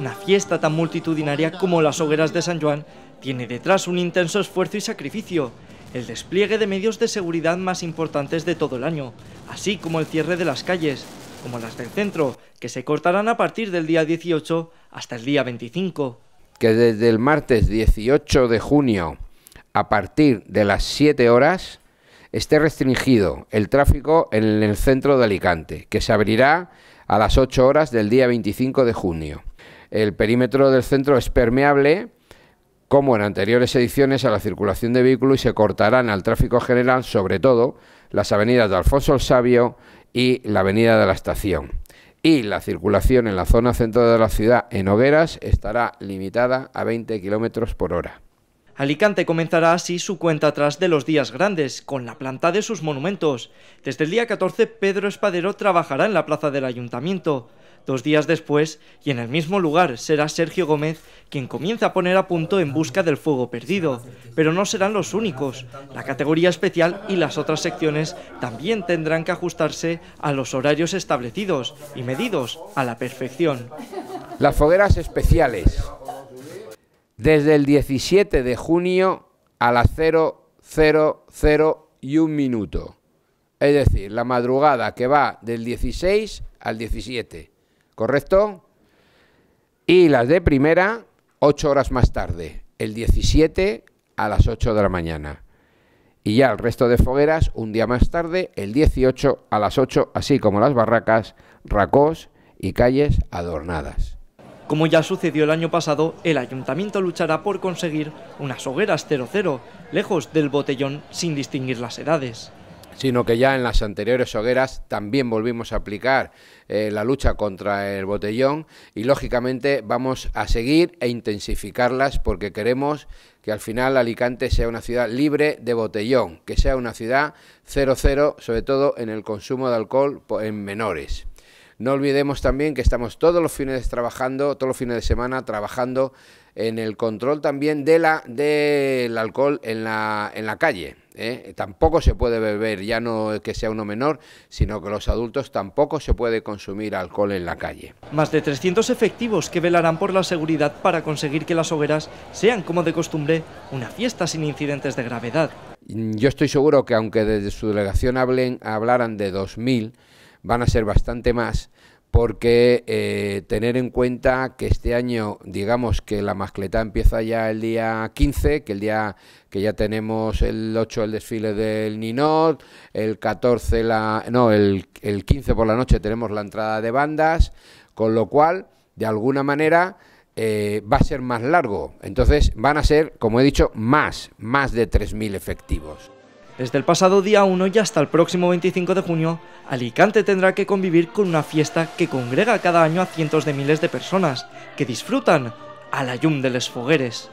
Una fiesta tan multitudinaria como las hogueras de San Juan tiene detrás un intenso esfuerzo y sacrificio, el despliegue de medios de seguridad más importantes de todo el año, así como el cierre de las calles, como las del centro, que se cortarán a partir del día 18 hasta el día 25. Que desde el martes 18 de junio, a partir de las 7 horas, esté restringido el tráfico en el centro de Alicante, que se abrirá a las 8 horas del día 25 de junio el perímetro del centro es permeable como en anteriores ediciones a la circulación de vehículos y se cortarán al tráfico general, sobre todo las avenidas de Alfonso el Sabio y la avenida de la Estación. Y la circulación en la zona centro de la ciudad, en Hogueras, estará limitada a 20 kilómetros por hora. Alicante comenzará así su cuenta atrás de los días grandes, con la planta de sus monumentos. Desde el día 14, Pedro Espadero trabajará en la plaza del Ayuntamiento. Dos días después, y en el mismo lugar, será Sergio Gómez quien comienza a poner a punto en busca del fuego perdido. Pero no serán los únicos. La categoría especial y las otras secciones también tendrán que ajustarse a los horarios establecidos y medidos a la perfección. Las fogueras especiales. Desde el 17 de junio a las 000 y un minuto. Es decir, la madrugada que va del 16 al 17. ¿correcto? Y las de primera, ocho horas más tarde, el 17 a las 8 de la mañana. Y ya el resto de fogueras, un día más tarde, el 18 a las 8, así como las barracas, racós y calles adornadas. Como ya sucedió el año pasado, el ayuntamiento luchará por conseguir unas hogueras 00, lejos del botellón sin distinguir las edades sino que ya en las anteriores hogueras también volvimos a aplicar eh, la lucha contra el botellón y lógicamente vamos a seguir e intensificarlas porque queremos que al final Alicante sea una ciudad libre de botellón, que sea una ciudad cero-cero, sobre todo en el consumo de alcohol en menores. No olvidemos también que estamos todos los fines trabajando, todos los fines de semana trabajando en el control también de la del alcohol en la, calle. ¿eh? Tampoco se puede beber, ya no que sea uno menor, sino que los adultos tampoco se puede consumir alcohol en la calle. Más de 300 efectivos que velarán por la seguridad para conseguir que las hogueras sean, como de costumbre, una fiesta sin incidentes de gravedad. Yo estoy seguro que aunque desde su delegación hablen, hablaran de 2000, van a ser bastante más porque eh, tener en cuenta que este año, digamos que la mascletá empieza ya el día 15, que el día que ya tenemos el 8 el desfile del Ninot, el 14 la no, el, 15 por la noche tenemos la entrada de bandas, con lo cual de alguna manera eh, va a ser más largo. Entonces van a ser, como he dicho, más, más de 3.000 efectivos. Desde el pasado día 1 y hasta el próximo 25 de junio, Alicante tendrá que convivir con una fiesta que congrega cada año a cientos de miles de personas que disfrutan al ayun de los fogueres.